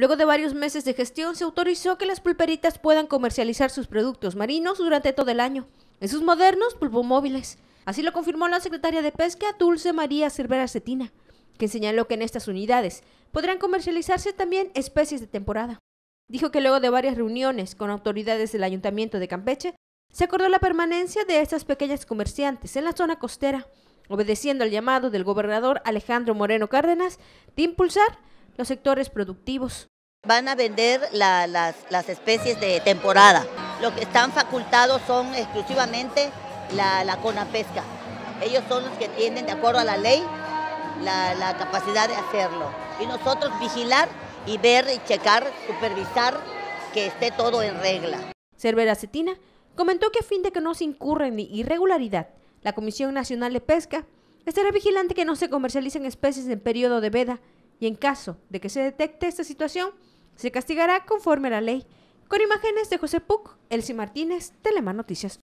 Luego de varios meses de gestión, se autorizó que las pulperitas puedan comercializar sus productos marinos durante todo el año, en sus modernos pulpomóviles. Así lo confirmó la secretaria de Pesca, Dulce María Cervera Cetina, que señaló que en estas unidades podrán comercializarse también especies de temporada. Dijo que luego de varias reuniones con autoridades del Ayuntamiento de Campeche, se acordó la permanencia de estas pequeñas comerciantes en la zona costera, obedeciendo al llamado del gobernador Alejandro Moreno Cárdenas de impulsar los sectores productivos. Van a vender las, especies de temporada. Lo que están facultados son exclusivamente la, la conapesca. Ellos son los que tienen, de acuerdo a la ley, la, la capacidad de hacerlo. Y nosotros vigilar y ver y checar, supervisar que esté todo en regla. Cervera Cetina comentó que a fin de que no se incurra en irregularidad, la Comisión Nacional de Pesca estará vigilante que no se comercialicen especies en periodo de veda y en caso de que se detecte esta situación, se castigará conforme a la ley. Con imágenes de José Puc, Elsie Martínez, Telemar Noticias.